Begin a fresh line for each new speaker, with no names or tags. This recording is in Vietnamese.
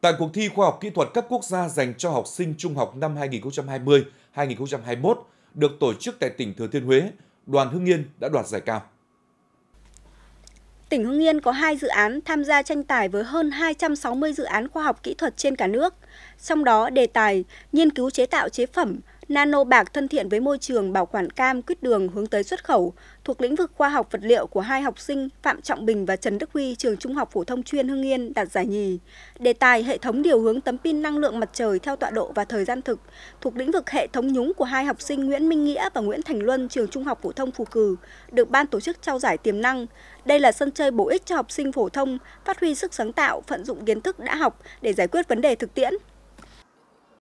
Tại cuộc thi khoa học kỹ thuật cấp quốc gia dành cho học sinh trung học năm 2020-2021 được tổ chức tại tỉnh Thừa Thiên Huế, đoàn Hưng Yên đã đoạt giải cao.
Tỉnh Hưng Yên có 2 dự án tham gia tranh tài với hơn 260 dự án khoa học kỹ thuật trên cả nước. Trong đó, đề tài nghiên cứu chế tạo chế phẩm nano bạc thân thiện với môi trường bảo quản cam quyết đường hướng tới xuất khẩu thuộc lĩnh vực khoa học vật liệu của hai học sinh Phạm Trọng Bình và Trần Đức Huy trường Trung học phổ thông chuyên Hưng Yên đạt giải nhì. Đề tài hệ thống điều hướng tấm pin năng lượng mặt trời theo tọa độ và thời gian thực thuộc lĩnh vực hệ thống nhúng của hai học sinh Nguyễn Minh Nghĩa và Nguyễn Thành Luân trường Trung học phổ thông Phù Cử được ban tổ chức trao giải tiềm năng. Đây là sân chơi bổ ích cho học sinh phổ thông phát huy sức sáng tạo, vận dụng kiến thức đã học để giải quyết vấn đề thực tiễn.